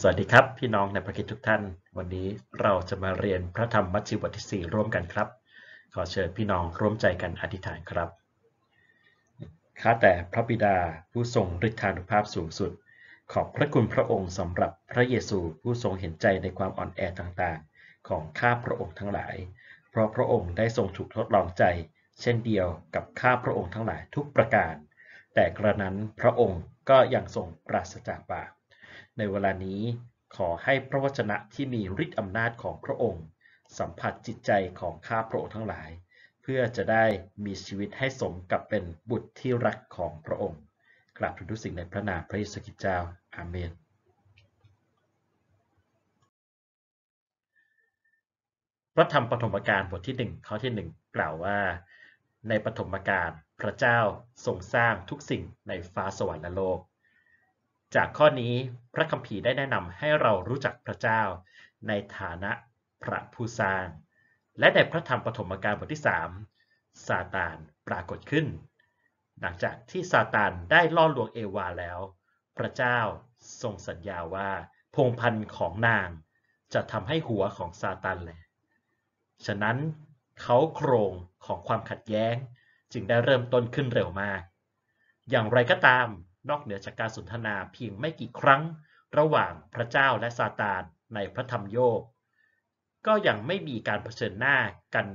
สวัสดีครับพี่น้องในพระคิดทุกท่าน วันนี้เราจะมาเรียนพระธรรมมัชชิวบทที่4ร่วมกันครับ ขอเชิญพี่น้องร่วมใจกันอธิษฐานครับข้าแต่พระบิดาผู้ทรงฤทธานุภาพสูงสุด ขอบพระคุณพระองค์สำหรับพระเยซูผู้ทรงเห็นใจในความอ่อนแอต่างๆ ของข้าพระองค์ทั้งหลาย เพราะพระองค์ได้ทรงถูกทดลองใจ เช่นเดียวกับข้าพระองค์ทั้งหลายทุกประการ แต่กระนั้นพระองค์ก็ยังทรงปราศจากบาปในเวลานี้ขอให้พระวจนะที่มีฤทธิ์อำนาจของพระองค์ สัมผัสจิตใจของข้าพระองค์ทั้งหลาย เพื่อจะได้มีชีวิตให้สมกับเป็นบุตรที่รักของพระองค์กราบทูลทุกสิ่งในพระนามพระเยซูคริสต์เจ้าอาเมน พระธรรมปฐมกาลบทที่หนึ่งข้อที่หนึ่งกล่าวว่า ในปฐมกาลพระเจ้าทรงสร้างทุกสิ่งในฟ้าสวรรค์และโลกจากข้อนี้พระคัมภีร์ได้แนะนำให้เรารู้จักพระเจ้าในฐานะพระผู้สร้าง และในพระธรรมปฐมกาลบทที่3ซาตานปรากฏขึ้น หลังจากที่ซาตานได้ล่อลวงเอวาแล้ว พระเจ้าทรงสัญญาว่า พงพันธ์ของนาง จะทำให้หัวของซาตานแหลก ฉะนั้นเขาโครงของความขัดแย้งจึงได้เริ่มต้นขึ้นเร็วมาก อย่างไรก็ตามนอกเหนือจากการสนทนาเพียงไม่กี่ครั้งระหว่างพระเจ้าและซาตานในพระธรรมโยบก็ยังไม่มีการเผชิญหน้ากัน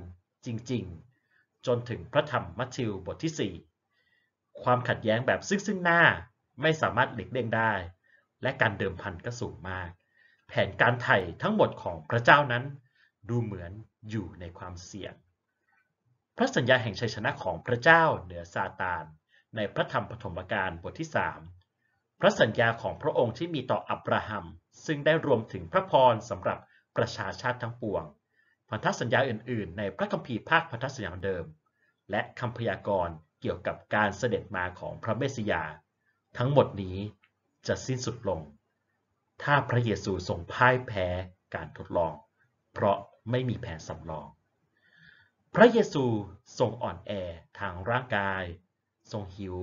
จริงๆ จนถึงพระธรรมมัทธิว บทที่ 4 ความขัดแย้งแบบซึ่งซึ่งหน้าไม่สามารถหลีกเลี่ยงได้ และการเดิมพันก็สูงมาก แผนการไถ่ทั้งหมดของพระเจ้านั้นดูเหมือนอยู่ในความเสี่ยงพระสัญญาแห่งชัยชนะของพระเจ้าเหนือซาตานในพระธรรมปฐมกาลบทที่3พระสัญญาของพระองค์ที่มีต่ออับราฮัมซึ่งได้รวมถึงพระพรสำหรับประชาชาติทั้งปวง พันธสัญญาอื่นๆ ในพระคัมภีร์ภาคพันธสัญญาเดิม และคำพยากรณ์เกี่ยวกับการเสด็จมาของพระเมสสิยา ทั้งหมดนี้จะสิ้นสุดลง ถ้าพระเยซูทรงพ่ายแพ้การทดลอง เพราะไม่มีแผนสำรอง พระเยซูทรงอ่อนแอทางร่างกายทรงหิว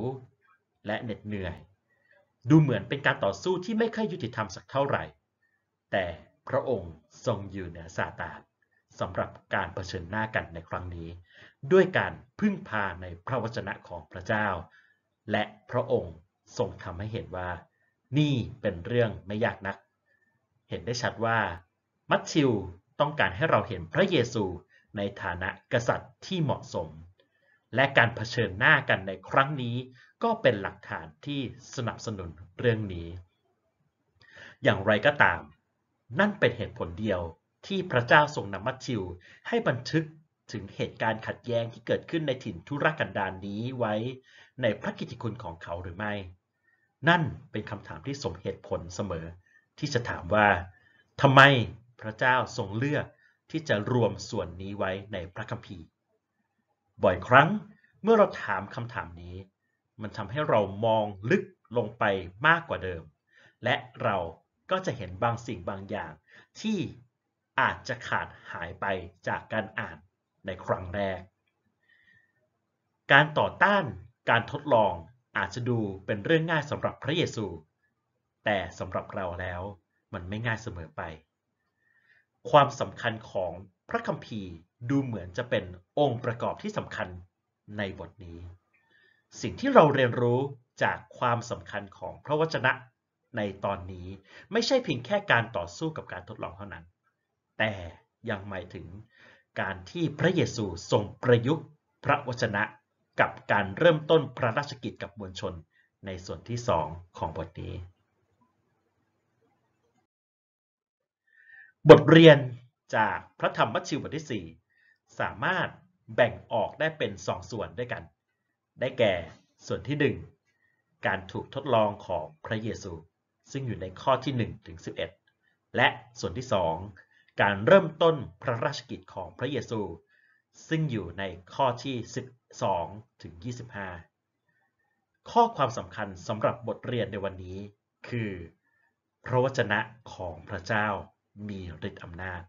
และเหน็ดเหนื่อย ดูเหมือนเป็นการต่อสู้ที่ไม่ค่อยยุติธรรมสักเท่าไหร่แต่พระองค์ทรงอยู่เหนือซาตานสำหรับการเผชิญหน้ากันในครั้งนี้ ด้วยการพึ่งพาในพระวจนะของพระเจ้า และพระองค์ทรงทำให้เห็นว่า นี่เป็นเรื่องไม่ยากนัก เห็นได้ชัดว่า มัทธิวต้องการให้เราเห็นพระเยซูในฐานะกษัตริย์ที่เหมาะสมและการเผชิญหน้ากันในครั้งนี้ก็เป็นหลักฐานที่สนับสนุนเรื่องนี้ อย่างไรก็ตาม นั่นเป็นเหตุผลเดียวที่พระเจ้าทรงนำมัทธิวให้บันทึกถึงเหตุการณ์ขัดแย้งที่เกิดขึ้นในถิ่นทุรกันดารนนี้ไว้ในพระกิติคุณของเขาหรือไม่ นั่นเป็นคำถามที่สมเหตุผลเสมอ ที่จะถามว่าทำไมพระเจ้าทรงเลือกที่จะรวมส่วนนี้ไว้ในพระคัมภีร์บ่อยครั้งเมื่อเราถามคำถามนี้ มันทำให้เรามองลึกลงไปมากกว่าเดิม และเราก็จะเห็นบางสิ่งบางอย่าง ที่อาจจะขาดหายไปจากการอ่านในครั้งแรก การต่อต้านการทดลองอาจจะดูเป็นเรื่องง่ายสำหรับพระเยซู แต่สำหรับเราแล้วมันไม่ง่ายเสมอไป ความสำคัญของพระคัมภีร์ดูเหมือนจะเป็นองค์ประกอบที่สำคัญในบทนี้ สิ่งที่เราเรียนรู้จากความสำคัญของพระวจนะในตอนนี้ไม่ใช่เพียงแค่การต่อสู้กับการทดลองเท่านั้น แต่ยังหมายถึง การที่พระเยซูทรงประยุกต์พระวจนะกับการเริ่มต้นพระราชกิจกับมวลชนในส่วนที่สองของบทนี้ บทเรียนจากพระธรรมวชิวบทที่ 4 สามารถแบ่งออกได้เป็น 2 ส่วนด้วยกัน ได้แก่ส่วนที่ 1 การถูกทดลองของพระเยซูซึ่งอยู่ในข้อที่1ถึง11 และส่วนที่ 2 การเริ่มต้นพระราชกิจของพระเยซูซึ่งอยู่ในข้อที่ 12ถึง25 ข้อความสำคัญสำหรับบทเรียนในวันนี้คือพระวจนะของพระเจ้ามีฤทธิ์อำนาจ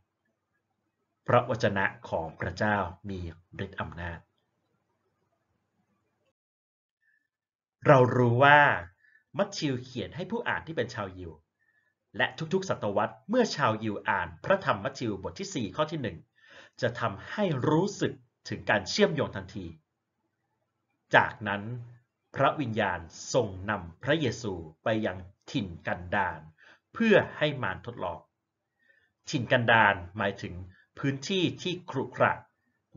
พระวจนะของพระเจ้ามีฤทธิ์อำนาจ เรารู้ว่ามัทธิวเขียนให้ผู้อ่านที่เป็นชาวยิว และทุกๆ ศตวรรษเมื่อชาวยิวอ่านพระธรรมมัทธิวบทที่ 4 ข้อที่ 1 จะทำให้รู้สึกถึงการเชื่อมโยงทันที จากนั้น พระวิญญาณทรงนำพระเยซูไปยังถิ่นกันดานเพื่อให้มารทดลอง ถิ่นกันดานหมายถึงพื้นที่ที่ครุขระ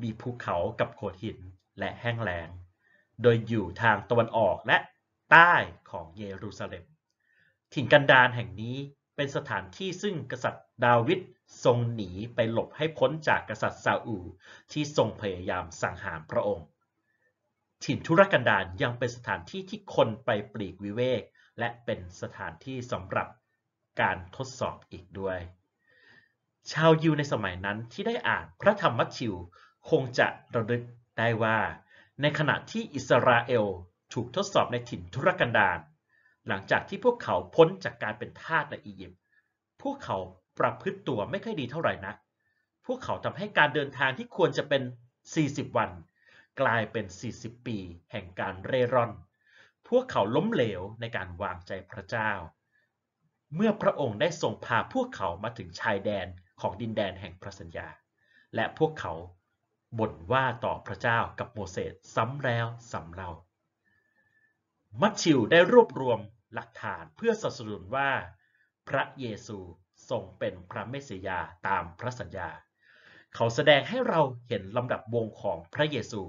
มีภูเขากับโขดหินและแห้งแล้ง โดยอยู่ทางตะวันออกและใต้ของเยรูซาเล็มถิ่นกันดารแห่งนี้เป็นสถานที่ซึ่งกษัตริย์ดาวิดทรงหนีไปหลบให้พ้นจากกษัตริย์ซาอูที่ทรงพยายามสังหารพระองค์ ถิ่นทุรกันดารยังเป็นสถานที่ที่คนไปปลีกวิเวกและเป็นสถานที่สำหรับการทดสอบอีกด้วยชาวยิวในสมัยนั้นที่ได้อ่านพระธรรมมัทธิวคงจะระลึกได้ว่า ในขณะที่อิสราเอลถูกทดสอบในถิ่นทุรกันดารหลังจากที่พวกเขาพ้นจากการเป็นทาสในอียิปต์พวกเขาประพฤติตัวไม่ค่อยดีเท่าไหร่นักพวกเขาทำให้การเดินทางที่ควรจะเป็น 40 วัน กลายเป็น 40 ปีแห่งการเร่ร่อน พวกเขาล้มเหลวในการวางใจพระเจ้า เมื่อพระองค์ได้ส่งพาพวกเขามาถึงชายแดนของดินแดนแห่งพระสัญญา และพวกเขาบ่นว่าต่อพระเจ้ากับโมเสสซ้ำแล้วซ้ำเล่ามัทธิวได้รวบรวมหลักฐานเพื่อสนับสนุนว่า พระเยซูทรงเป็นพระเมสสยาตามพระสัญญา เขาแสดงให้เราเห็นลำดับวงของพระเยซู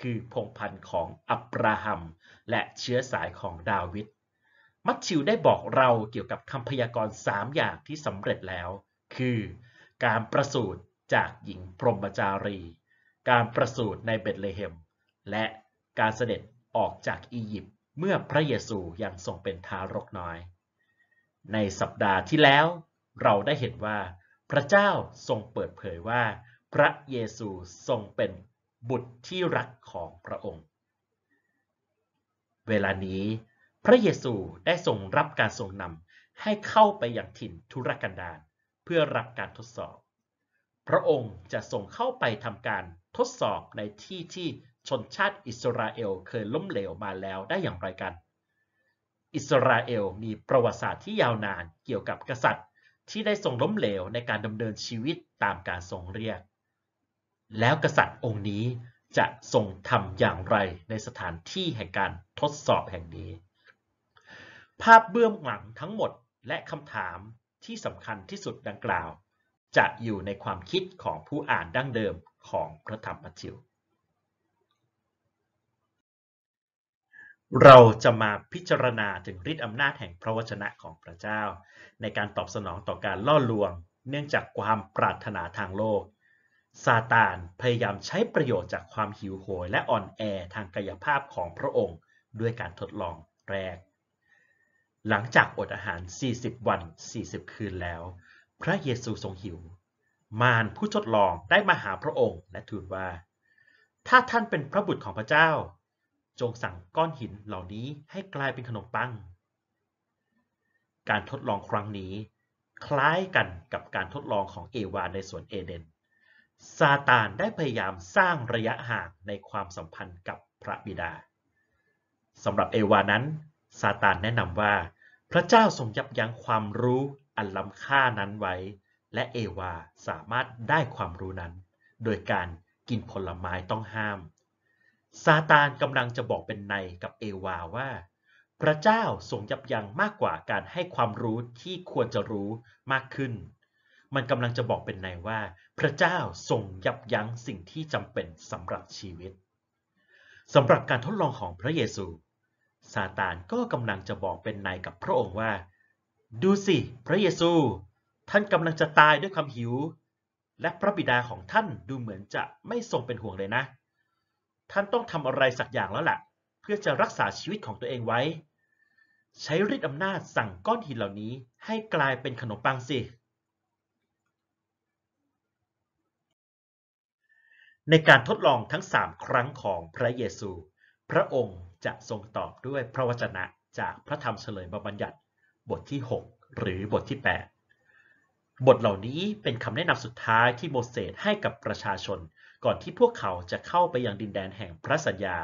คือพงพันธ์ของอับราฮัมและเชื้อสายของดาวิด มัทธิวได้บอกเราเกี่ยวกับคำพยากรณ์สามอย่างที่สำเร็จแล้ว คือการประสูติจากหญิงพรหมจารี การประสูติในเบตเลเฮมและการเสด็จออกจากอียิปต์เมื่อพระเยซูยังทรงเป็นทารกน้อย ในสัปดาห์ที่แล้วเราได้เห็นว่า พระเจ้าทรงเปิดเผยว่า พระเยซูทรงเป็นบุตรที่รักของพระองค์ เวลานี้พระเยซูได้ทรงรับการทรงนำให้เข้าไปยังถิ่นทุรกันดารพื่อรับการทดสอบ พระองค์จะส่งเข้าไปทำการทดสอบในที่ที่ชนชาติอิสราเอลเคยล้มเหลวมาแล้วได้อย่างไรกัน อิสราเอลมีประวัติศาสตร์ที่ยาวนานเกี่ยวกับกษัตริย์ ที่ได้ทรงล้มเหลวในการดำเนินชีวิตตามการทรงเรียก แล้วกษัตริย์องค์นี้จะทรงทำอย่างไรในสถานที่แห่งการทดสอบแห่งนี้ ภาพเบื้องหลังทั้งหมดและคำถามที่สำคัญที่สุดดังกล่าว จะอยู่ในความคิดของผู้อ่านดั้งเดิมของพระธรรมมัทธิว เราจะมาพิจารณาถึงฤทธิอำนาจแห่งพระวจนะของพระเจ้า ในการตอบสนองต่อการล่อลวงเนื่องจากความปรารถนาทางโลกซาตานพยายามใช้ประโยชน์จากความหิวโหยและอ่อนแอทางกายภาพของพระองค์ด้วยการทดลองแรกหลังจากอดอาหาร 40 วัน 40 คืนแล้ว พระเยซูทรงหิว มารผู้ทดลองได้มาหาพระองค์และทูลว่า ถ้าท่านเป็นพระบุตรของพระเจ้า จงสั่งก้อนหินเหล่านี้ให้กลายเป็นขนมปัง การทดลองครั้งนี้ คล้ายกันกับการทดลองของเอวาในสวนเอเดน ซาตานได้พยายามสร้างระยะห่างในความสัมพันธ์กับพระบิดา สำหรับเอวานั้นซาตานแนะนำว่า พระเจ้าทรงยับยั้งความรู้อันล้ำค่านั้นไว้ และเอวาสามารถได้ความรู้นั้น โดยการกินผลไม้ต้องห้ามซาตานกำลังจะบอกเป็นในกับเอวาว่า พระเจ้าทรงยับยั้งมากกว่าการให้ความรู้ที่ควรจะรู้มากขึ้น มันกำลังจะบอกเป็นในว่า พระเจ้าทรงยับยั้งสิ่งที่จำเป็นสำหรับชีวิตสำหรับการทดลองของพระเยซูซาตานก็กำลังจะบอกเป็นนายกับพระองค์ว่า ดูสิ พระเยซู ท่านกำลังจะตายด้วยความหิว และพระบิดาของท่านดูเหมือนจะไม่ทรงเป็นห่วงเลยนะ ท่านต้องทำอะไรสักอย่างแล้วละ่ะ เพื่อจะรักษาชีวิตของตัวเองไว้ ใช้ฤทธิ์อำนาจสั่งก้อนหินเหล่านี้ให้กลายเป็นขนมปังสิ ในการทดลองทั้งสามครั้งของพระเยซูพระองค์จะทรงตอบด้วยพระวจนะจากพระธรรมเฉลยบัญญัติบทที่ 6 หรือบทที่ 8 บทเหล่านี้เป็นคำแนะนำสุดท้ายที่โมเสสให้กับประชาชน ก่อนที่พวกเขาจะเข้าไปยังดินแดนแห่งพระสัญญา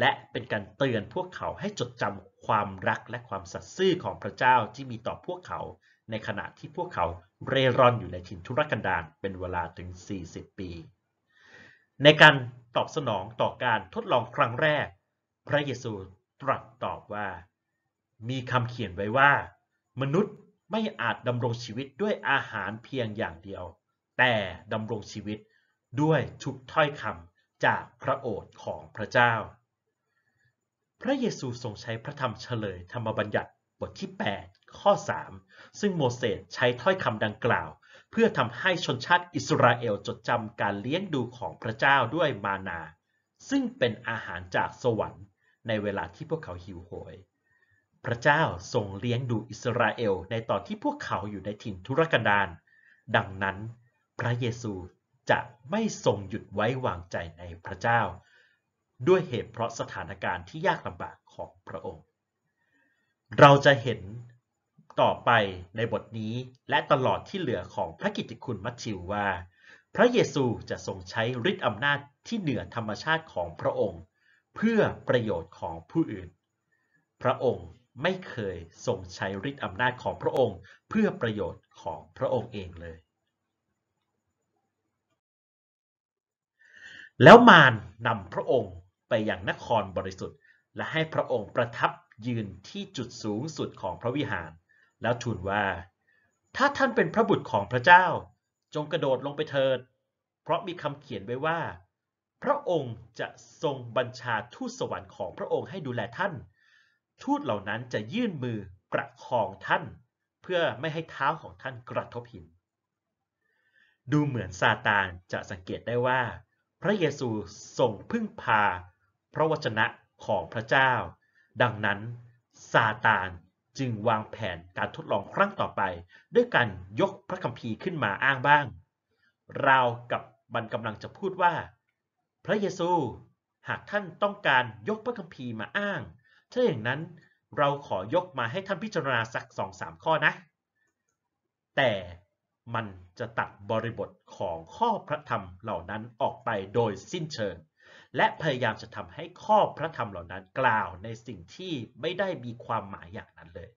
และเป็นการเตือนพวกเขาให้จดจำความรักและความสัตย์ซื่อของพระเจ้าที่มีต่อพวกเขาในขณะที่พวกเขาเร่ร่อนอยู่ในถิ่นทุรกันดารเป็นเวลาถึง 40 ปี ในการตอบสนองต่อการทดลองครั้งแรกพระเยซูตรัสตอบว่า มีคำเขียนไว้ว่า มนุษย์ไม่อาจดำรงชีวิตด้วยอาหารเพียงอย่างเดียว แต่ดำรงชีวิตด้วยทุกถ้อยคำจากพระโอษฐ์ของพระเจ้า พระเยซูทรงใช้พระธรรมเฉลยธรรมบัญญัติบทที่8ข้อ3ซึ่งโมเสสใช้ถ้อยคำดังกล่าว เพื่อทำให้ชนชาติอิสราเอลจดจำการเลี้ยงดูของพระเจ้าด้วยมานา ซึ่งเป็นอาหารจากสวรรค์ในเวลาที่พวกเขาหิวโหย พระเจ้าทรงเลี้ยงดูอิสราเอลในตอนที่พวกเขาอยู่ในถิ่นทุรกันดารดังนั้น พระเยซูจะไม่ทรงหยุดไว้วางใจในพระเจ้า ด้วยเหตุเพราะสถานการณ์ที่ยากลำบากของพระองค์ เราจะเห็นต่อไปในบทนี้และตลอดที่เหลือของพระกิตติคุณมัทธิวว่า พระเยซูจะทรงใช้ฤทธิอำนาจที่เหนือธรรมชาติของพระองค์เพื่อประโยชน์ของผู้อื่น พระองค์ไม่เคย ทรงใช้ฤทธิ์อำนาจของพระองค์เพื่อประโยชน์ของพระองค์เองเลย แล้วมารนำพระองค์ไปยังนครบริสุทธิ์ และให้พระองค์ประทับยืนที่จุดสูงสุดของพระวิหาร แล้วทูลว่า ถ้าท่านเป็นพระบุตรของพระเจ้าจงกระโดดลงไปเถิด เพราะมีคำเขียนไว้ว่าพระองค์จะทรงบัญชาทูตสวรรค์ของพระองค์ให้ดูแลท่านทูตเหล่านั้นจะยื่นมือประคองท่าน เพื่อไม่ให้เท้าของท่านกระทบหิน ดูเหมือนซาตานจะสังเกตได้ว่า พระเยซูทรงพึ่งพา พระวจนะของพระเจ้า ดังนั้นซาตานจึงวางแผนการทดลองครั้งต่อไป ด้วยการยกพระคัมภีร์ขึ้นมาอ้างบ้าง ราวกับมันกำลังจะพูดว่าพระเยซู หากท่านต้องการยกพระคัมภีร์มาอ้างถ้าอย่างนั้นเราขอยกมาให้ท่านพิจารณาสักสองสามข้อนะ แต่มันจะตัดบริบทของข้อพระธรรมเหล่านั้นออกไปโดยสิ้นเชิง และพยายามจะทำให้ข้อพระธรรมเหล่านั้นกล่าวในสิ่งที่ไม่ได้มีความหมายอย่างนั้นเลย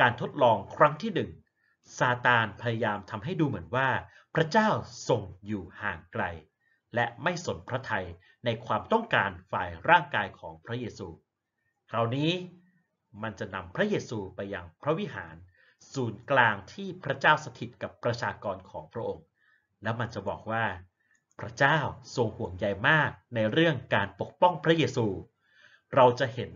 การทดลองครั้งที่หนึ่งซาตานพยายามทำให้ดูเหมือนว่า พระเจ้าทรงอยู่ห่างไกลและไม่สนพระทัยในความต้องการฝ่ายร่างกายของพระเยซูคราวนี้มันจะนำพระเยซูไปยังพระวิหาร ศูนย์กลางที่พระเจ้าสถิตกับประชากรของพระองค์ แล้วมันจะบอกว่า พระเจ้าทรงห่วงใยมากในเรื่องการปกป้องพระเยซู เราจะเห็น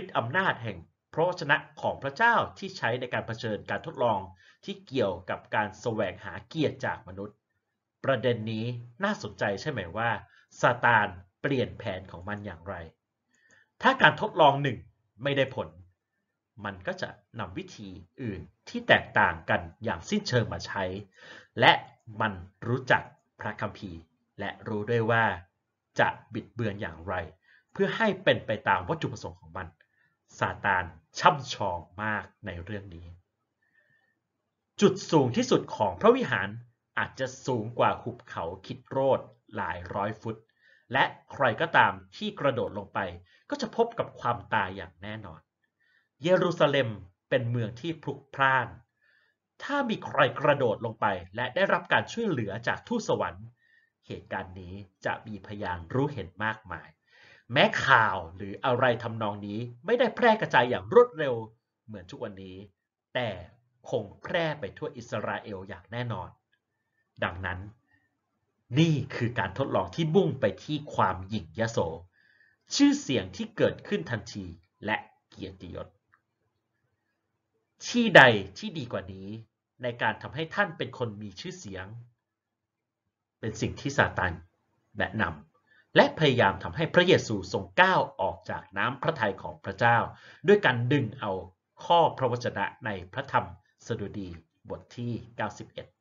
ฤทธิอำนาจแห่งพระชนะของพระเจ้าที่ใช้ในการเผชิญการทดลองที่เกี่ยวกับการแสวงหาเกียรติจากมนุษย์ประเด็นนี้น่าสนใจใช่ไหมว่าซาตานเปลี่ยนแผนของมันอย่างไร ถ้าการทดลองหนึ่งไม่ได้ผล มันก็จะนำวิธีอื่นที่แตกต่างกันอย่างสิ้นเชิงมาใช้ และมันรู้จักพระคัมภีร์ และรู้ด้วยว่าจะบิดเบือนอย่างไร เพื่อให้เป็นไปตามวัตถุประสงค์ของมันซาตานช่ำชองมากในเรื่องนี้ จุดสูงที่สุดของพระวิหารอาจจะสูงกว่าหุบเขาคิดโรดหลายร้อยฟุต และใครก็ตามที่กระโดดลงไป ก็จะพบกับความตายอย่างแน่นอน เยรูซาเล็มเป็นเมืองที่พลุกพล่าน ถ้ามีใครกระโดดลงไป และได้รับการช่วยเหลือจากทูตสวรรค์ เหตุการณ์นี้จะมีพยานรู้เห็นมากมาย แม้ข่าวหรืออะไรทำนองนี้ไม่ได้แพร่กระจายอย่างรวดเร็วเหมือนทุกวันนี้ แต่คงแพร่ไปทั่วอิสราเอลอย่างแน่นอนดังนั้น นี่คือการทดลองที่บุ่งไปที่ความหยิ่งยโสชื่อเสียงที่เกิดขึ้นทันทีและเกียรติยศที่ใดที่ดีกว่านี้ ในการทำให้ท่านเป็นคนมีชื่อเสียง เป็นสิ่งที่ซาตานแนะนำและพยายามทำให้พระเยซูทรงก้าวออกจากน้ำพระทัยของพระเจ้า ด้วยการดึงเอาข้อพระวจนะในพระธรรมสดุดีบทที่ 91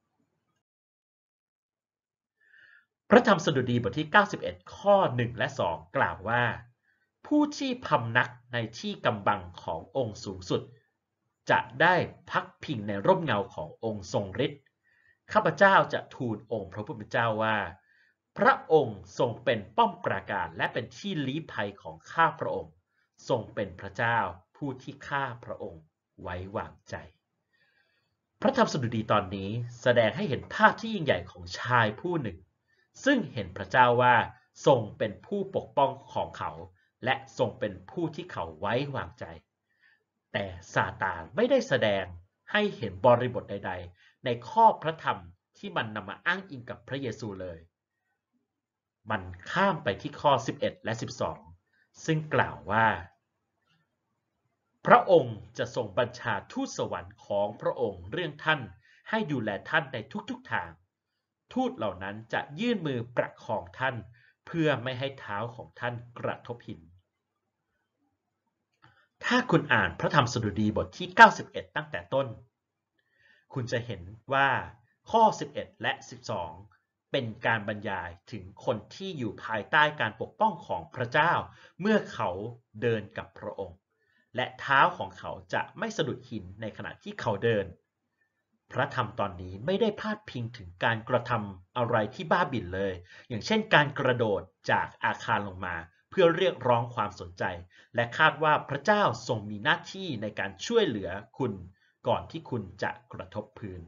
พระธรรมสดุดีบทที่ 91 ข้อ 1 และ 2 กล่าวว่า ผู้ที่พำนักในที่กำบังขององค์สูงสุด จะได้พักพิงในร่มเงาขององค์ทรงฤทธิ์ข้าพเจ้าจะทูลองค์พระผู้เป็นเจ้าว่า พระองค์ทรงเป็นป้อมปราการและเป็นที่ลี้ภัยของข้าพระองค์ ทรงเป็นพระเจ้าผู้ที่ข้าพระองค์ไว้วางใจ พระธรรมสดุดีตอนนี้แสดงให้เห็นภาพที่ยิ่งใหญ่ของชายผู้หนึ่งซึ่งเห็นพระเจ้าว่า ทรงเป็นผู้ปกป้องของเขาและทรงเป็นผู้ที่เขาไว้วางใจ แต่ซาตานไม่ได้แสดงให้เห็นบริบทใดๆ ในข้อพระธรรมที่มันนำมาอ้างอิงกับพระเยซูเลย มันข้ามไปที่ข้อ 11 และ 12 ซึ่งกล่าวว่า พระองค์จะส่งบัญชาทูตสวรรค์ของพระองค์เรื่องท่านให้ดูแลท่านในทุกๆททางทูตเหล่านั้นจะยื่นมือประคองท่านเพื่อไม่ให้เท้าของท่านกระทบหิน ถ้าคุณอ่านพระธรรมสดุดีบทที่ 91 ตั้งแต่ต้น คุณจะเห็นว่าข้อ 11 และ 12 เป็นการบรรยายถึงคนที่อยู่ภายใต้การปกป้องของพระเจ้า เมื่อเขาเดินกับพระองค์ และเท้าของเขาจะไม่สะดุดหินในขณะที่เขาเดินพระธรรมตอนนี้ไม่ได้พาดพิงถึงการกระทำอะไรที่บ้าบิ่นเลย อย่างเช่นการกระโดดจากอาคารลงมา เพื่อเรียกร้องความสนใจ และคาดว่าพระเจ้าทรงมีหน้าที่ในการช่วยเหลือคุณ ก่อนที่คุณจะกระทบพื้น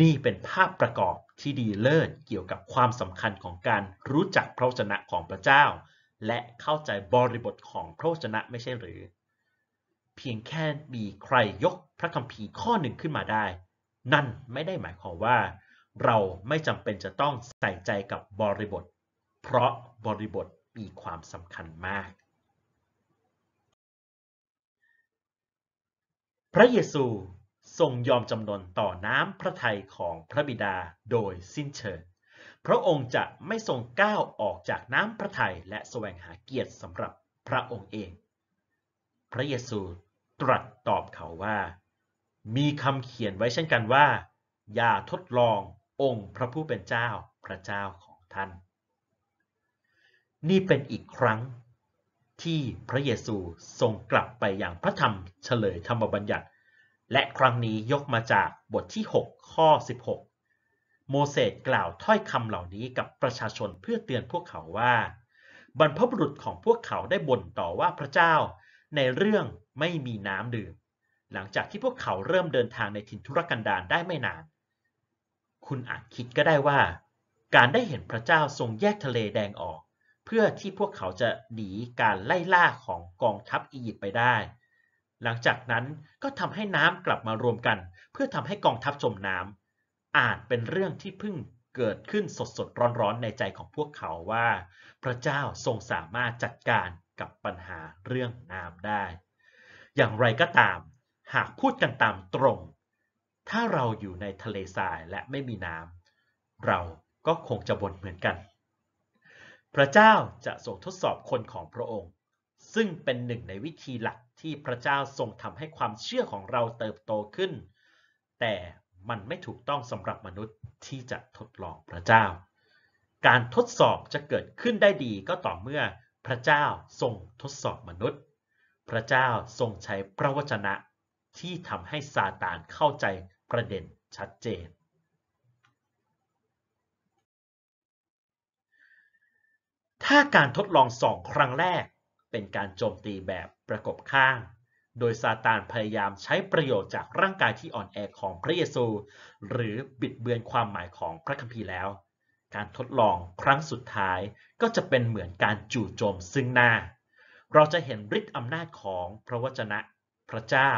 นี่เป็นภาพประกอบที่ดีเลิศเกี่ยวกับความสำคัญของการรู้จักพระวจนะของพระเจ้า และเข้าใจบริบทของพระวจนะไม่ใช่หรือเพียงแค่มีใครยกพระคัมภีร์ข้อหนึ่งขึ้นมาได้ นั่นไม่ได้หมายความว่า เราไม่จำเป็นจะต้องใส่ใจกับบริบท เพราะบริบทมีความสำคัญมาก พระเยซูทรงยอมจำนนต่อน้ำพระทัยของพระบิดาโดยสิ้นเชิงพระองค์จะไม่ทรงก้าวออกจากน้ำพระทัยและแสวงหาเกียรติสำหรับพระองค์เอง พระเยซูตรัสตอบเขาว่า มีคำเขียนไว้เช่นกันว่า อย่าทดลององค์พระผู้เป็นเจ้า พระเจ้าของท่าน นี่เป็นอีกครั้งที่พระเยซูทรงกลับไปอย่างพระธรรมเฉลยธรรมบัญญัติ และครั้งนี้ยกมาจากบทที่ 6ข้อ16 โมเสสกล่าวถ้อยคำเหล่านี้กับประชาชนเพื่อเตือนพวกเขาว่าบรรพบุรุษของพวกเขาได้บ่นต่อว่าพระเจ้าในเรื่องไม่มีน้ำดื่ม หลังจากที่พวกเขาเริ่มเดินทางในถิ่นทุรกันดารได้ไม่นาน คุณอาจคิดก็ได้ว่าการได้เห็นพระเจ้าทรงแยกทะเลแดงออก เพื่อที่พวกเขาจะหนีการไล่ล่าของกองทัพอียิปต์ไปได้ หลังจากนั้นก็ทำให้น้ำกลับมารวมกันเพื่อทำให้กองทัพจมน้ำอาจเป็นเรื่องที่เพิ่งเกิดขึ้นสดๆร้อนๆในใจของพวกเขาว่า พระเจ้าทรงสามารถจัดการกับปัญหาเรื่องน้ำได้ อย่างไรก็ตาม หากพูดกันตามตรง ถ้าเราอยู่ในทะเลทรายและไม่มีน้ำเราก็คงจะบ่นเหมือนกัน พระเจ้าจะส่งทดสอบคนของพระองค์ ซึ่งเป็นหนึ่งในวิธีหลักที่พระเจ้าทรงทำให้ความเชื่อของเราเติบโตขึ้น แต่มันไม่ถูกต้องสำหรับมนุษย์ที่จะทดลองพระเจ้า การทดสอบจะเกิดขึ้นได้ดีก็ต่อเมื่อพระเจ้าทรงทดสอบมนุษย์ พระเจ้าทรงใช้พระวจนะที่ทำให้ซาตานเข้าใจประเด็นชัดเจน ถ้าการทดลองสองครั้งแรกเป็นการโจมตีแบบประกบข้าง โดยซาตานพยายามใช้ประโยชน์จากร่างกายที่อ่อนแอของพระเยซู หรือบิดเบือนความหมายของพระคัมภีร์แล้วการทดลองครั้งสุดท้ายก็จะเป็นเหมือนการจู่โจมซึ่งหน้า เราจะเห็นฤทธิ์อำนาจของพระวจนะพระเจ้า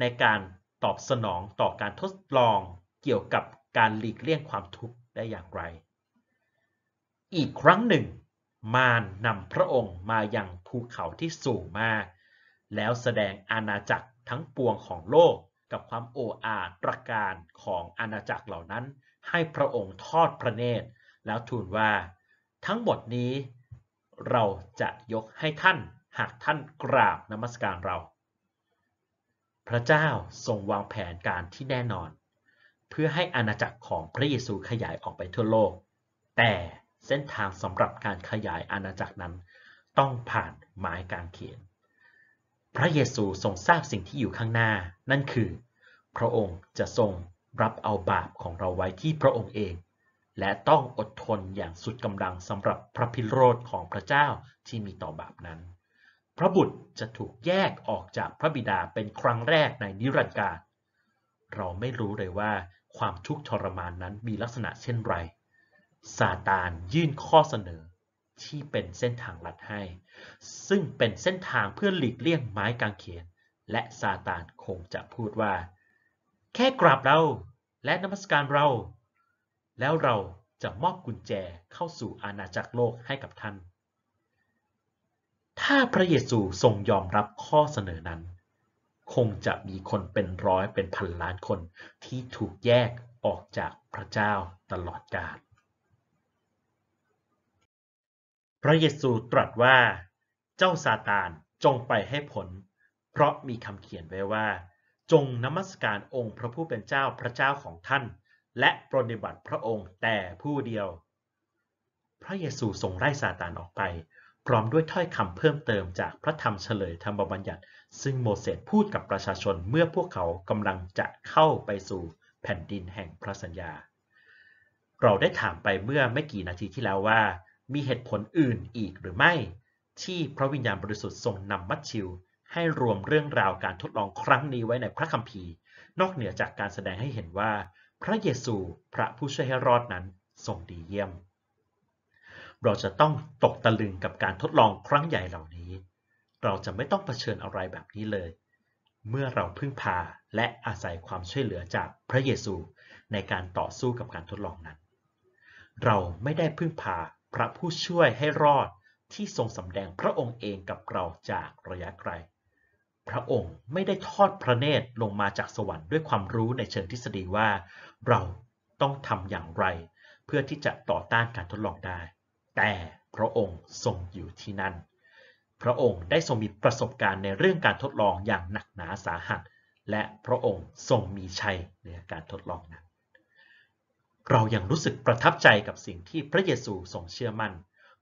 ในการตอบสนองต่อการทดลองเกี่ยวกับการหลีกเลี่ยงความทุกข์ได้อย่างไร อีกครั้งหนึ่ง มารนำพระองค์มายังภูเขาที่สูงมาก แล้วแสดงอาณาจักรทั้งปวงของโลกกับความโอ้อาตระการของอาณาจักรเหล่านั้นให้พระองค์ทอดพระเนตรแล้วทูลว่าทั้งหมดนี้เราจะยกให้ท่านหากท่านกราบนมัสการเรา พระเจ้าทรงวางแผนการที่แน่นอน เพื่อให้อาณาจักรของพระเยซูขยายออกไปทั่วโลก แต่เส้นทางสำหรับการขยายอาณาจักรนั้นต้องผ่านหมายการเขียน พระเยซูทรงทราบสิ่งที่อยู่ข้างหน้านั่นคือ พระองค์จะทรงรับเอาบาปของเราไว้ที่พระองค์เองและต้องอดทนอย่างสุดกำลังสำหรับพระพิโรธของพระเจ้าที่มีต่อบาปนั้น พระบุตรจะถูกแยกออกจากพระบิดาเป็นครั้งแรกในนิรันดร์การเราไม่รู้เลยว่าความทุกข์ทรมานนั้นมีลักษณะเช่นไร ซาตานยื่นข้อเสนอ ที่เป็นเส้นทางลัดให้ ซึ่งเป็นเส้นทางเพื่อหลีกเลี่ยงไม้กางเขน และซาตานคงจะพูดว่า แค่กราบเรา และนมัสการเราแล้วเราจะมอบกุญแจเข้าสู่อาณาจักรโลกให้กับท่าน ถ้าพระเยซูทรงยอมรับข้อเสนอนั้น คงจะมีคนเป็นร้อยเป็นพันล้านคนที่ถูกแยกออกจากพระเจ้าตลอดกาล พระเยซูตรัสว่า เจ้าซาตานจงไปให้ผล เพราะมีคำเขียนไว้ว่า จงนมัสการองค์พระผู้เป็นเจ้าพระเจ้าของท่านและปรนิบัติพระองค์แต่ผู้เดียว พระเยซูทรงไล่ซาตานออกไป พร้อมด้วยถ้อยคำเพิ่มเติมจากพระธรรมเฉลยธรรมบัญญัติ ซึ่งโมเสสพูดกับประชาชนเมื่อพวกเขากำลังจะเข้าไปสู่แผ่นดินแห่งพระสัญญา เราได้ถามไปเมื่อไม่กี่นาทีที่แล้วว่า มีเหตุผลอื่นอีกหรือไม่ ที่พระวิญญาณบริสุทธิ์ทรงนำมัทชิว ให้รวมเรื่องราวการทดลองครั้งนี้ไว้ในพระคัมภีร์ นอกเหนือจากการแสดงให้เห็นว่าพระเยซูพระผู้ช่วยให้รอดนั้นทรงดีเยี่ยม เราจะต้องตกตะลึงกับการทดลองครั้งใหญ่เหล่านี้ เราจะไม่ต้องเผชิญอะไรแบบนี้เลย เมื่อเราพึ่งพาและอาศัยความช่วยเหลือจากพระเยซูในการต่อสู้กับการทดลองนั้น เราไม่ได้พึ่งพาพระผู้ช่วยให้รอดที่ทรงสำแดงพระองค์เองกับเราจากระยะไกลพระองค์ไม่ได้ทอดพระเนตรลงมาจากสวรรค์ด้วยความรู้ในเชิงทฤษฎีว่า เราต้องทำอย่างไร เพื่อที่จะต่อต้านการทดลองได้ แต่พระองค์ทรงอยู่ที่นั่น พระองค์ได้ทรงมีประสบการณ์ในเรื่องการทดลองอย่างหนักหนาสาหัส และพระองค์ทรงมีชัยในการทดลองนั้นเรายังรู้สึกประทับใจกับสิ่งที่พระเยซูทรงเชื่อมั่น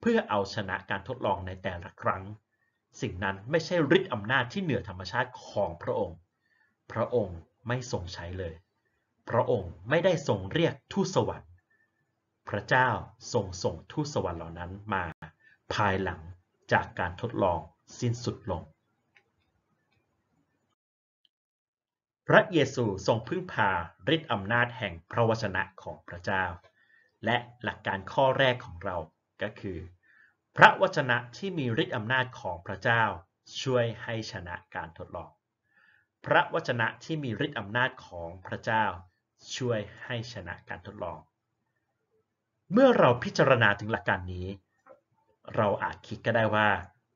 เพื่อเอาชนะการทดลองในแต่ละครั้งสิ่งนั้นไม่ใช่ฤทธิอำนาจที่เหนือธรรมชาติของพระองค์ พระองค์ไม่ทรงใช้เลย พระองค์ไม่ได้ทรงเรียกทูตสวรรค์ พระเจ้าทรงส่งทูตสวรรค์เหล่านั้นมาภายหลังจากการทดลองสิ้นสุดลง พระเยซูทรงพึ่งพาฤทธิอำนาจแห่งพระวจนะของพระเจ้า และหลักการข้อแรกของเราก็คือพระวจนะที่มีฤทธิ์อำนาจของพระเจ้าช่วยให้ชนะการทดลอง พระวจนะที่มีฤทธิ์อำนาจของพระเจ้าช่วยให้ชนะการทดลอง เมื่อเราพิจารณาถึงหลักการนี้ เราอาจคิดก็ได้ว่า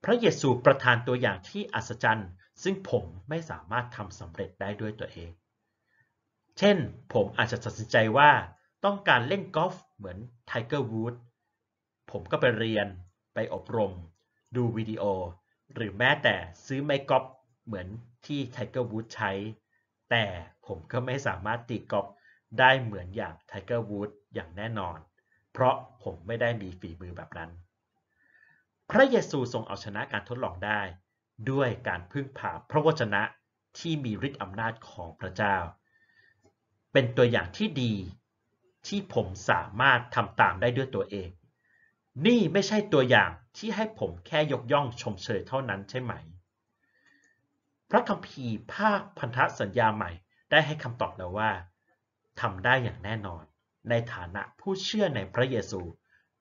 พระเยซูประทานตัวอย่างที่อัศจรรย์ซึ่งผมไม่สามารถทำสำเร็จได้ด้วยตัวเอง เช่นผมอาจจะตัดสินใจว่าต้องการเล่นกอล์ฟเหมือนไทเกอร์วูด ผมก็ไปเรียนไปอบรมดูวิดีโอ หรือแม้แต่ซื้อไม้กอล์ฟเหมือนที่ไทเกอร์วูดใช้ แต่ผมก็ไม่สามารถตีกอล์ฟได้เหมือนอย่างไทเกอร์วูดอย่างแน่นอน เพราะผมไม่ได้มีฝีมือแบบนั้น พระเยซูทรงเอาชนะการทดลองได้ ด้วยการพึ่งพาพระวจนะที่มีฤทธิอำนาจของพระเจ้า เป็นตัวอย่างที่ดีที่ผมสามารถทำตามได้ด้วยตัวเองนี่ไม่ใช่ตัวอย่างที่ให้ผมแค่ยกย่องชมเชยเท่านั้นใช่ไหม พระคัมภีร์ภาคพันธสัญญาใหม่ได้ให้คำตอบแล้วว่าทำได้อย่างแน่นอน ในฐานะผู้เชื่อในพระเยซู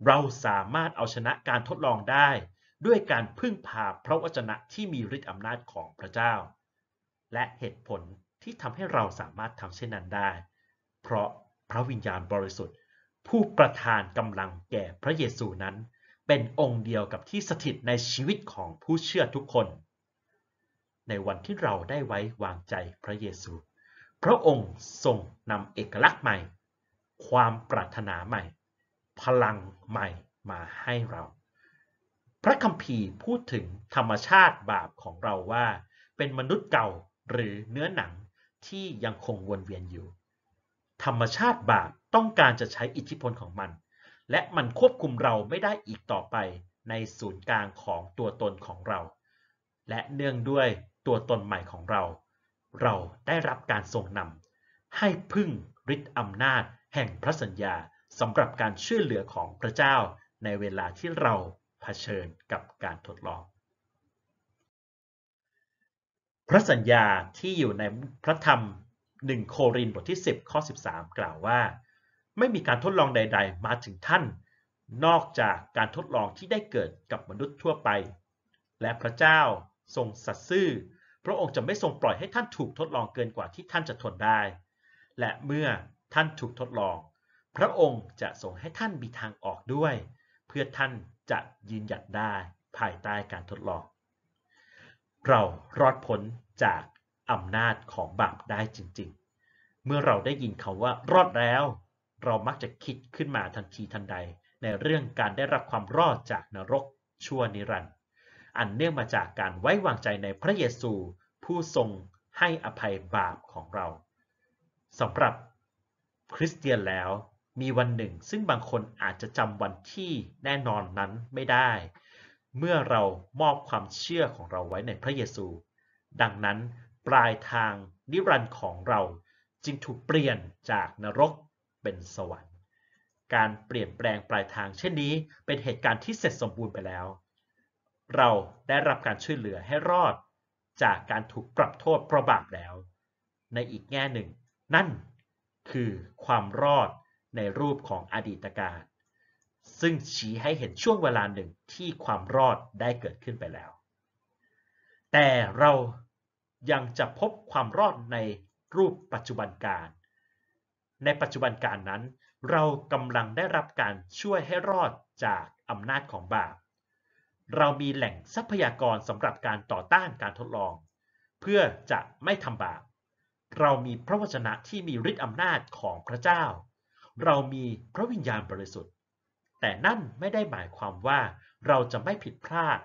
เราสามารถเอาชนะการทดลองได้ด้วยการพึ่งพาพระวจนะที่มีฤทธิ์อำนาจของพระเจ้า และเหตุผลที่ทำให้เราสามารถทำเช่นนั้นได้ เพราะพระวิญญาณบริสุทธิ์ผู้ประทานกำลังแก่พระเยซูนั้น เป็นองค์เดียวกับที่สถิตในชีวิตของผู้เชื่อทุกคน ในวันที่เราได้ไว้วางใจพระเยซู พระองค์ทรงนำเอกลักษณ์ใหม่ ความปรารถนาใหม่ พลังใหม่มาให้เรา พระคัมภีร์พูดถึงธรรมชาติบาปของเราว่า เป็นมนุษย์เก่าหรือเนื้อหนังที่ยังคงวนเวียนอยู่ ธรรมชาติบาปต้องการจะใช้อิทธิพลของมัน และมันควบคุมเราไม่ได้อีกต่อไปในศูนย์กลางของตัวตนของเรา และเนื่องด้วยตัวตนใหม่ของเรา เราได้รับการทรงนำ ให้พึ่งฤทธิ์อำนาจแห่งพระสัญญาสำหรับการช่วยเหลือของพระเจ้าในเวลาที่เราเผชิญกับการทดลอง พระสัญญาที่อยู่ในพระธรรม1โครินธ์บทที่10ข้อ13 กล่าวว่าไม่มีการทดลองใด ๆ มาถึงท่าน นอกจากการทดลองที่ได้เกิดกับมนุษย์ทั่วไป และพระเจ้าทรงสัตย์ซื่อ พระองค์จะไม่ทรงปล่อยให้ท่านถูกทดลองเกินกว่าที่ท่านจะทนได้ และเมื่อท่านถูกทดลอง พระองค์จะทรงให้ท่านมีทางออกด้วย เพื่อท่านจะยืนหยัดได้ ภายใต้การทดลอง เรารอดพ้นจากอำนาจของบาปได้จริงๆ เมื่อเราได้ยินคาว่ารอดแล้วเรามักจะคิดขึ้นมาทันทีทันใดในเรื่องการได้รับความรอดจากนรกชั่วนิรันดร์อันเนื่องมาจากการไว้วางใจในพระเยซูผู้ทรงให้อภัยบาปของเราสำหรับคริสเตียนแล้วมีวันหนึ่งซึ่งบางคนอาจจะจำวันที่แน่นอนนั้นไม่ได้ เมื่อเรามอบความเชื่อของเราไว้ในพระเยซู ดังนั้นปลายทางนิรันดร์ของเราจึงถูกเปลี่ยนจากนรกเป็นสวรรค์ การเปลี่ยนแปลงปลายทางเช่นนี้ เป็นเหตุการณ์ที่เสร็จสมบูรณ์ไปแล้ว เราได้รับการช่วยเหลือให้รอดจากการถูกปรับโทษเพราะบาปแล้ว ในอีกแง่หนึ่ง นั่นคือความรอดในรูปของอดีตการซึ่งชี้ให้เห็นช่วงเวลาหนึ่งที่ความรอดได้เกิดขึ้นไปแล้ว แต่เรายังจะพบความรอดในรูปปัจจุบันการในปัจจุบันการนั้น เรากำลังได้รับการช่วยให้รอดจากอำนาจของบาป เรามีแหล่งทรัพยากรสำหรับการต่อต้านการทดลอง เพื่อจะไม่ทำบาป เรามีพระวจนะที่มีฤทธิ์อำนาจของพระเจ้า เรามีพระวิญญาณบริสุทธิ์ แต่นั่นไม่ได้หมายความว่าเราจะไม่ผิดพลาด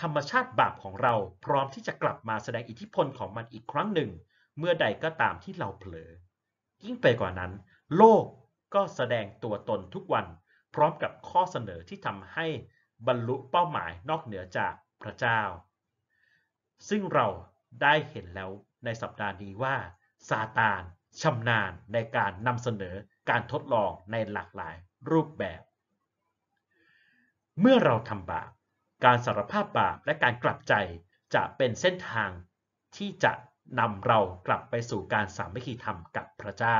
ธรรมชาติบาปของเราพร้อมที่จะกลับมาแสดงอิทธิพลของมันอีกครั้งหนึ่งเมื่อใดก็ตามที่เราเผลอยิ่งไปกว่านั้นโลกก็แสดงตัวตนทุกวันพร้อมกับข้อเสนอที่ทำให้บรรลุเป้าหมายนอกเหนือจากพระเจ้า ซึ่งเราได้เห็นแล้วในสัปดาห์นี้ว่าซาตานชำนาญในการนำเสนอการทดลองในหลากหลายรูปแบบ เมื่อเราทำบาปการสารภาพบาปและการกลับใจจะเป็นเส้นทางที่จะนำเรากลับไปสู่การสามัคคีธรรมกับพระเจ้า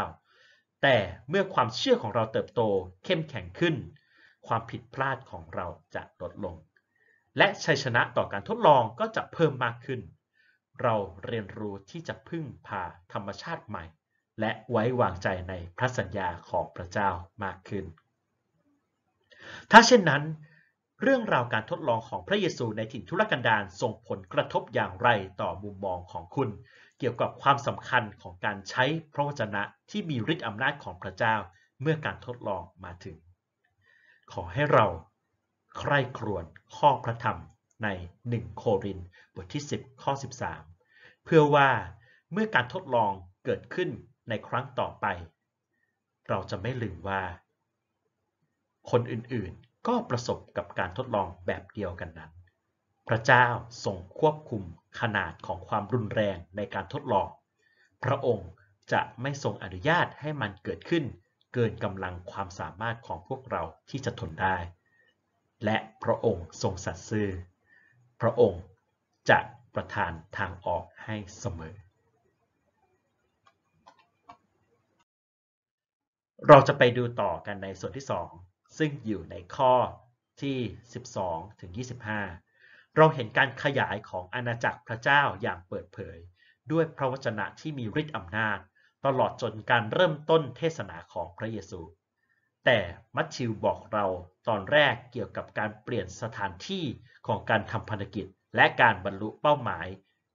แต่เมื่อความเชื่อของเราเติบโตเข้มแข็งขึ้น ความผิดพลาดของเราจะลดลง และชัยชนะต่อการทดลองก็จะเพิ่มมากขึ้น เราเรียนรู้ที่จะพึ่งพาธรรมชาติใหม่ และไว้วางใจในพระสัญญาของพระเจ้ามากขึ้น ถ้าเช่นนั้น เรื่องราวการทดลองของพระเยซูในถิ่นทุรกันดารส่งผลกระทบอย่างไรต่อมุมมองของคุณเกี่ยวกับความสำคัญของการใช้พระวจนะที่มีฤทธิ์อำนาจของพระเจ้าเมื่อการทดลองมาถึง ขอให้เราใคร่ครวญข้อพระธรรมใน 1 โครินบทที่10 ข้อ 13 เพื่อว่าเมื่อการทดลองเกิดขึ้นในครั้งต่อไป เราจะไม่ลืมว่าคนอื่นๆก็ประสบกับการทดลองแบบเดียวกันนั้น พระเจ้าทรงควบคุมขนาดของความรุนแรงในการทดลองพระองค์จะไม่ทรงอนุญาตให้มันเกิดขึ้น เกินกำลังความสามารถของพวกเราที่จะทนได้ และพระองค์ทรงสัตย์ซื่อพระองค์จะประทานทางออกให้เสมอ เราจะไปดูต่อกันในส่วนที่ 2 ซึ่งอยู่ในข้อที่ 12ถึง25เราเห็นการขยายของอาณาจักรพระเจ้าอย่างเปิดเผย ด้วยพระวจนะที่มีฤทธิ์อำนาจ ตลอดจนการเริ่มต้นเทศนาของพระเยซู แต่มัทธิวบอกเราตอนแรกเกี่ยวกับการเปลี่ยนสถานที่ของการทำพันธกิจ และการบรรลุเป้าหมาย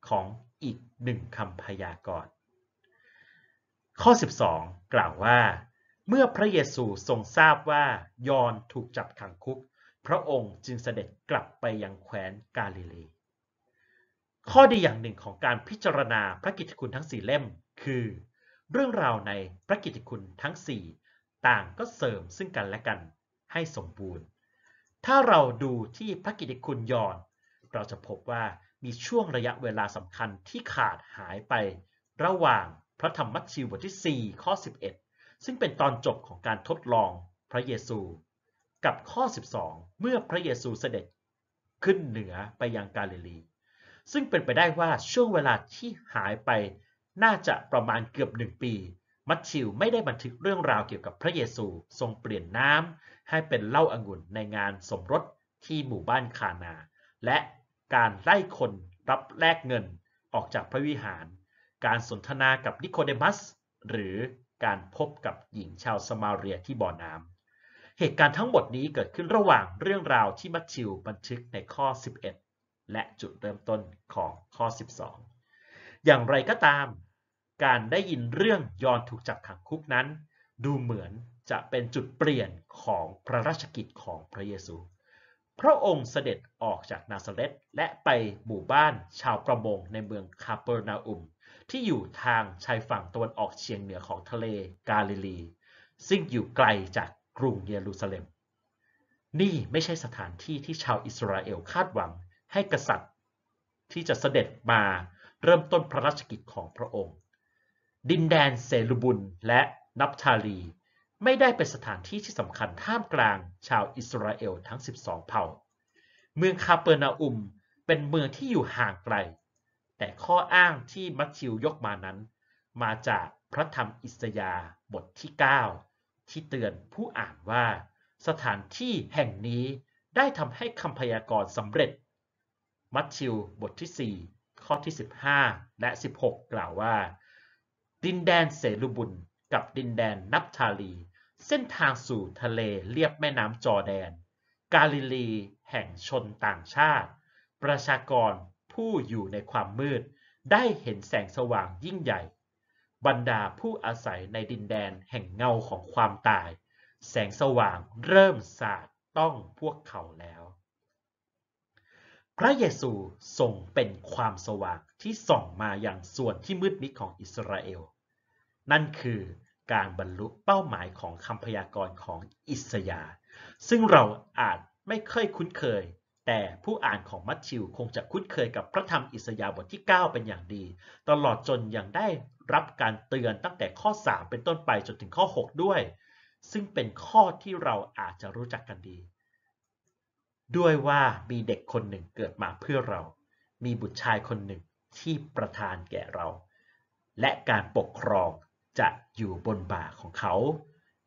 ของอีกหนึ่งคำพยากรณ์ข้อ 12 กล่าวว่า เมื่อพระเยซูทรงทราบว่ายอนถูกจับขังคุกพระองค์จึงเสด็จกลับไปยังแคว้นกาลิเลข้อดีอย่างหนึ่งของการพิจารณาพระกิตติคุณทั้งสี่เล่ม คือ เรื่องราวในพระกิตติคุณทั้งสี่ต่างก็เสริมซึ่งกันและกันให้สมบูรณ์ ถ้าเราดูที่พระกิตติคุณยอน เราจะพบว่ามีช่วงระยะเวลาสำคัญที่ขาดหายไประหว่างพระธรรมมัชิวบทที่ 4 ข้อ 11 ซึ่งเป็นตอนจบของการทดลองพระเยซูกับข้อ 12 เมื่อพระเยซูเสด็จขึ้นเหนือไปยังกาลิลี ซึ่งเป็นไปได้ว่าช่วงเวลาที่หายไป น่าจะประมาณเกือบหนึ่งปี มัทธิวไม่ได้บันทึกเรื่องราวเกี่ยวกับพระเยซูทรงเปลี่ยนน้ำให้เป็นเหล้าอางุ่นในงานสมรสที่หมู่บ้านคานา และการไล่คนรับแลกเงินออกจากพระวิหาร การสนทนากับนิโคเดมัส หรือการพบกับหญิงชาวสมาเรียที่บ่อน้ำเหตุการณ์ทั้งหมดนี้เกิดขึ้นระหว่างเรื่องราวที่มัทธิวบันทึกในข้อ 11 และจุดเริ่มต้นของข้อ 12 อย่างไรก็ตาม การได้ยินเรื่องยอนถูกจับขังคุกนั้น ดูเหมือนจะเป็นจุดเปลี่ยนของพระราชกิจของพระเยซู พระองค์เสด็จออกจากนาซาเรตและไปหมู่บ้านชาวประมงในเมืองคาเปอร์นาอุม ที่อยู่ทางชายฝั่งตะวันออกเฉียงเหนือของทะเลกาลิลี ซึ่งอยู่ไกลจากกรุงเยรูซาเล็ม นี่ไม่ใช่สถานที่ที่ชาวอิสราเอลคาดหวังให้กษัตริย์ ที่จะเสด็จมาเริ่มต้นพระราชกิจของพระองค์ ดินแดนเซลูบุนและนับทาลีไม่ได้เป็นสถานที่ที่สำคัญท่ามกลางชาวอิสราเอลทั้ง 12 เผ่า เมืองคาเปอร์นาอุมเป็นเมืองที่อยู่ห่างไกล แต่ข้ออ้างที่มัทธิวยกมานั้น มาจากพระธรรมอิสยาห์บทที่9ที่เตือนผู้อ่านว่าสถานที่แห่งนี้ได้ทำให้คำพยากรณ์สำเร็จ มัทธิว บทที่ 4 ข้อที่ 15 และ 16 กล่าวว่า ดินแดนเสลูบุญกับดินแดนนับทาลี เส้นทางสู่ทะเลเลียบแม่น้ำจอแดน กาลิลีแห่งชนต่างชาติ ประชากรผู้อยู่ในความมืด ได้เห็นแสงสว่างยิ่งใหญ่บรรดาผู้อาศัยในดินแดนแห่งเงาของความตาย แสงสว่างเริ่มสาดต้องพวกเขาแล้ว พระเยซูทรงเป็นความสว่างที่ส่องมาอย่างส่วนที่มืดมิดของอิสราเอลนั่นคือการบรรลุเป้าหมายของคำพยากรณ์ของอิสยา ซึ่งเราอาจไม่เคยคุ้นเคย แต่ผู้อ่านของมัทธิวคงจะคุ้นเคยกับพระธรรมอิสยาบทที่ 9 เป็นอย่างดี ตลอดจนยังได้รับการเตือนตั้งแต่ข้อ 3 เป็นต้นไปจนถึงข้อ 6 ด้วย ซึ่งเป็นข้อที่เราอาจจะรู้จักกันดี ด้วยว่ามีเด็กคนหนึ่งเกิดมาเพื่อเรา มีบุตรชายคนหนึ่งที่ประทานแก่เรา และการปกครองจะอยู่บนบ่าของเขา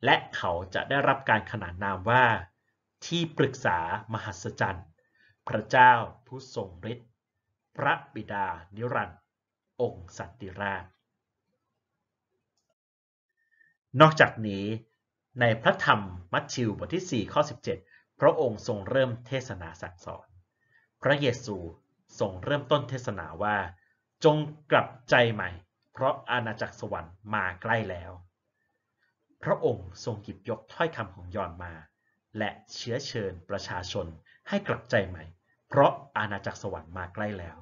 และเขาจะได้รับการขนานนามว่า ที่ปรึกษามหัศจรรย์พระเจ้า ผู้ทรงฤทธิ์พระบิดา นิรันดร์องค์สันติราชนอกจากนี้ ในพระธรรมมัทธิวบทที่4ข้อ17พระองค์ทรงเริ่มเทศนาสั่งสอนพระเยซูทรงเริ่มต้นเทศนาว่า จงกลับใจใหม่ เพราะอาณาจักรสวรรค์มาใกล้แล้ว พระองค์ทรงหยิบยกถ้อยคำของยอนมา และเชื้อเชิญประชาชนให้กลับใจใหม่ เพราะอาณาจักรสวรรค์มาใกล้แล้ว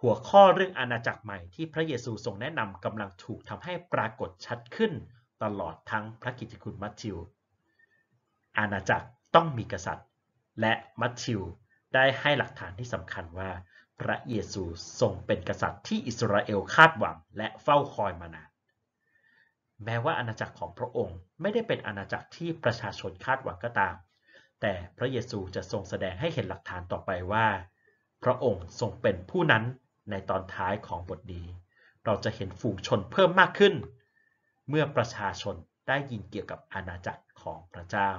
หัวข้อเรื่องอาณาจักรใหม่ที่พระเยซูทรงแนะนำกำลังถูกทำให้ปรากฏชัดขึ้นตลอดทั้งพระกิติคุณมัทธิวอาณาจักรต้องมีกษัตริย์ และมัทธิวได้ให้หลักฐานที่สำคัญว่า พระเยซูทรงเป็นกษัตริย์ที่อิสราเอลคาดหวังและเฝ้าคอยมานานแม้ว่าอาณาจักรของพระองค์ไม่ได้เป็นอาณาจักรที่ประชาชนคาดหวังก็ตาม แต่พระเยซูจะทรงแสดงให้เห็นหลักฐานต่อไปว่า พระองค์ทรงเป็นผู้นั้นในตอนท้ายของบทนี้เราจะเห็นฝูงชนเพิ่มมากขึ้นเมื่อประชาชนได้ยินเกี่ยวกับอาณาจักรของพระเจ้า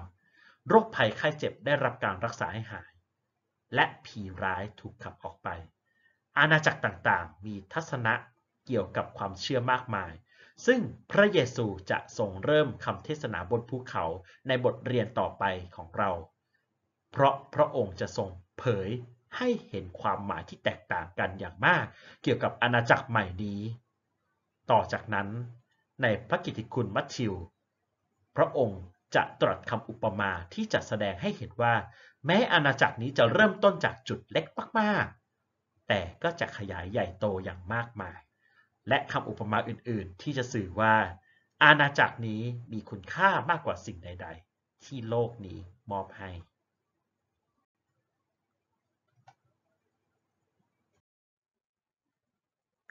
โรคภัยไข้เจ็บได้รับการรักษาให้หาย และผีร้ายถูกขับออกไป อาณาจักรต่างๆ มีทัศนะเกี่ยวกับความเชื่อมากมาย ซึ่งพระเยซูจะทรงเริ่ม คำเทศนาบนภูเขาในบทเรียนต่อไปของเรา เพราะพระองค์จะทรงเผยให้เห็นความหมายที่แตกต่างกันอย่างมาก เกี่ยวกับอาณาจักรใหม่นี้ ต่อจากนั้นในพระกิตติคุณมัทธิว พระองค์จะตรัสคำอุปมาที่จะแสดงให้เห็นว่า แม้อาณาจักรนี้จะเริ่มต้นจากจุดเล็กมากๆ แต่ก็จะขยายใหญ่โตอย่างมากมาย และคำอุปมาอื่นๆที่จะสื่อว่า อาณาจักรนี้มีคุณค่ามากกว่าสิ่งใด ๆ ที่โลกนี้มอบให้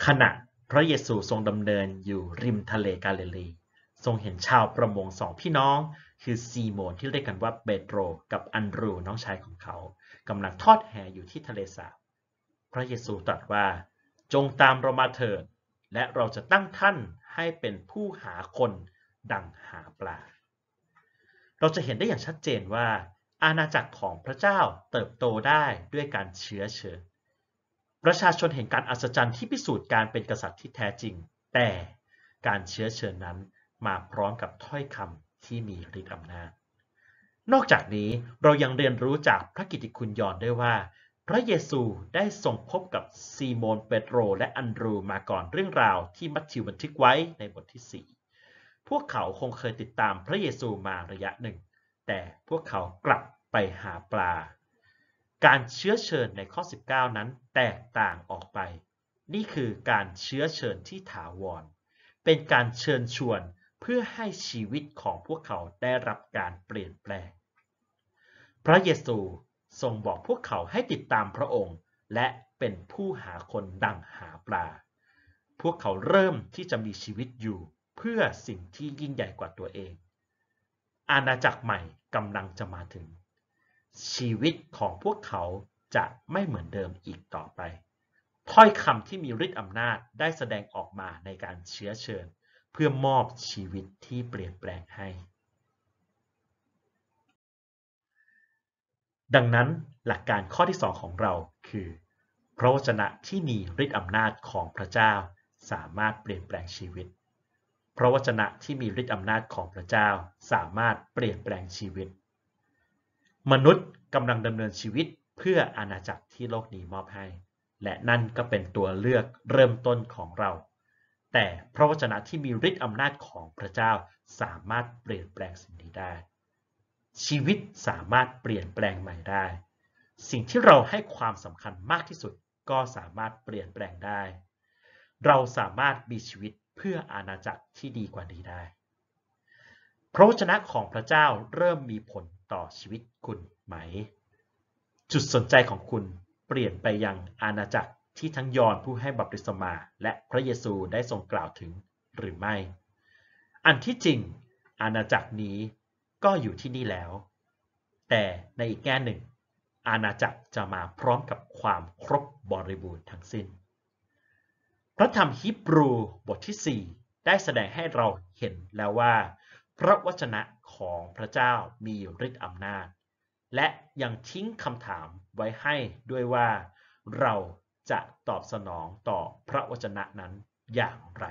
ขณะพระเยซูทรงดำเนินอยู่ริมทะเลกาลิลี ทรงเห็นชาวประมงสองพี่น้อง คือซีโมนที่เรียกกันว่าเปโตรกับอันดรูน้องชายของเขา กำลังทอดแหอยู่ที่ทะเลสาบ พระเยซูตรัสว่า จงตามเรามาเถิด และเราจะตั้งท่านให้เป็นผู้หาคนดังหาปลา เราจะเห็นได้อย่างชัดเจนว่า อาณาจักรของพระเจ้าเติบโตได้ด้วยการเชื้อเชิญประชาชนเห็นการอัศจรรย์ที่พิสูจน์การเป็นกษัตริย์ที่แท้จริง แต่การเชื้อเชิญนั้นมาพร้อมกับถ้อยคำที่มีฤทธิ์อำนาจนอกจากนี้เรายังเรียนรู้จากพระกิติคุณยอนได้ว่า พระเยซูได้ทรงพบกับซีโมนเปโตรและอันดรูมาก่อนเรื่องราวที่มัทธิวบันทึกไว้ในบทที่ 4 พวกเขาคงเคยติดตามพระเยซูมาระยะหนึ่ง แต่พวกเขากลับไปหาปลาการเชื้อเชิญในข้อ 19 นั้นแตกต่างออกไป นี่คือการเชื้อเชิญที่ถาวร เป็นการเชิญชวนเพื่อให้ชีวิตของพวกเขาได้รับการเปลี่ยนแปลง พระเยซูทรงบอกพวกเขาให้ติดตามพระองค์ และเป็นผู้หาคนดังหาปลา พวกเขาเริ่มที่จะมีชีวิตอยู่เพื่อสิ่งที่ยิ่งใหญ่กว่าตัวเอง อาณาจักรใหม่กำลังจะมาถึงชีวิตของพวกเขาจะไม่เหมือนเดิมอีกต่อไปถ้อยคำที่มีฤทธิ์อำนาจได้แสดงออกมาในการเชื้อเชิญ เพื่อมอบชีวิตที่เปลี่ยนแปลงให้ ดังนั้นหลักการข้อที่สองของเราคือพระวจนะที่มีฤทธิ์อำนาจของพระเจ้า สามารถเปลี่ยนแปลงชีวิต พระวจนะที่มีฤทธิ์อำนาจของพระเจ้าสามารถเปลี่ยนแปลงชีวิตมนุษย์กำลังดำเนินชีวิตเพื่ออาณาจักรที่โลกนี้มอบให้ และนั่นก็เป็นตัวเลือกเริ่มต้นของเรา แต่พระวจนะที่มีฤทธิ์อำนาจของพระเจ้าสามารถเปลี่ยนแปลงสิ่งนี้ได้ ชีวิตสามารถเปลี่ยนแปลงใหม่ได้ สิ่งที่เราให้ความสำคัญมากที่สุดก็สามารถเปลี่ยนแปลงได้ เราสามารถมีชีวิตเพื่ออาณาจักรที่ดีกว่านี้ได้ พระวจนะของพระเจ้าเริ่มมีผลต่อชีวิตคุณไหม จุดสนใจของคุณเปลี่ยนไปยังอาณาจักรที่ทั้งยอนผู้ให้บัพติศมาและพระเยซูได้ทรงกล่าวถึงหรือไม่ อันที่จริงอาณาจักรนี้ก็อยู่ที่นี่แล้ว แต่ในอีกแง่หนึ่ง อาณาจักรจะมาพร้อมกับความครบบริบูรณ์ทั้งสิ้น พระธรรมฮิบรูบทที่ 4 ได้แสดงให้เราเห็นแล้วว่าพระวจนะของพระเจ้ามีฤทธิ์อำนาจ และยังทิ้งคำถามไว้ให้ด้วยว่า เราจะตอบสนองต่อพระวจนะนั้นอย่างไร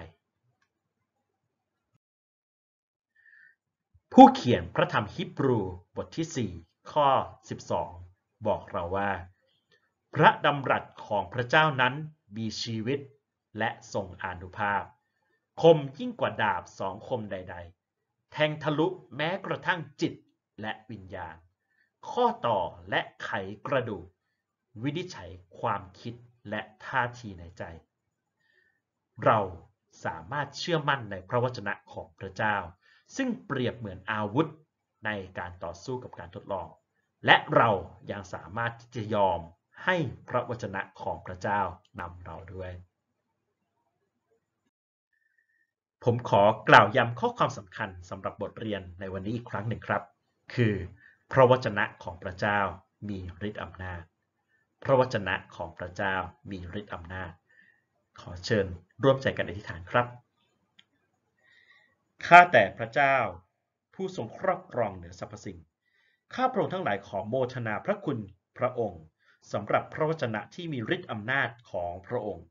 ผู้เขียนพระธรรมฮิบรูบทที่ 4 ข้อ 12 บอกเราว่า พระดำรัสของพระเจ้านั้นมีชีวิตและทรงอานุภาพ คมยิ่งกว่าดาบสองคมใดๆแทงทะลุแม้กระทั่งจิตและวิญญาณ ข้อต่อและไขกระดูก วินิจฉัยความคิดและท่าทีในใจ เราสามารถเชื่อมั่นในพระวจนะของพระเจ้า ซึ่งเปรียบเหมือนอาวุธในการต่อสู้กับการทดลอง และเรายังสามารถที่จะยอมให้พระวจนะของพระเจ้านำเราด้วยผมขอกล่าวย้ำข้อความสำคัญสำหรับบทเรียนในวันนี้อีกครั้งหนึ่งครับ คือ พระวจนะของพระเจ้ามีฤทธิ์อำนาจ พระวจนะของพระเจ้ามีฤทธิ์อำนาจ ขอเชิญร่วมใจกันอธิษฐานครับข้าแต่พระเจ้า ผู้ทรงครอบครองเหนือสรรพสิ่งข้าพระองค์ทั้งหลายขอโมทนาพระคุณพระองค์ สำหรับพระวจนะที่มีฤทธิ์อำนาจของพระองค์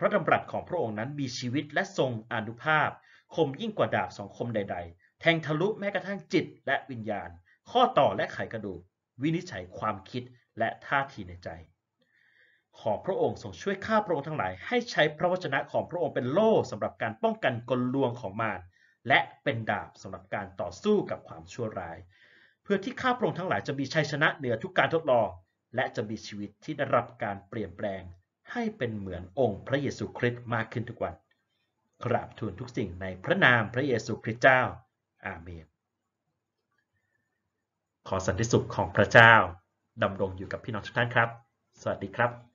พระดำรัสของพระองค์นั้นมีชีวิตและทรงอนุภาพ คมยิ่งกว่าดาบสองคมใด ๆ แทงทะลุแม้กระทั่งจิตและวิญญาณ ข้อต่อและไขกระดูกวินิจฉัยความคิดและท่าทีในใจ ขอพระองค์ทรงช่วยข้าพระองค์ทั้งหลาย ให้ใช้พระวจนะของพระองค์เป็นโล่สำหรับการป้องกันกลลวงของมารและเป็นดาบสำหรับการต่อสู้กับความชั่วร้าย เพื่อที่ข้าพระองค์ทั้งหลายจะมีชัยชนะเหนือทุกการทดลอง และจะมีชีวิตที่ได้รับการเปลี่ยนแปลงให้เป็นเหมือนองค์พระเยซูคริสต์มากขึ้นทุกวันกราบทูลทุกสิ่งในพระนามพระเยซูคริสต์เจ้า อาเมน ขอสันติสุขของพระเจ้า ดำรงอยู่กับพี่น้องทุกท่านครับ สวัสดีครับ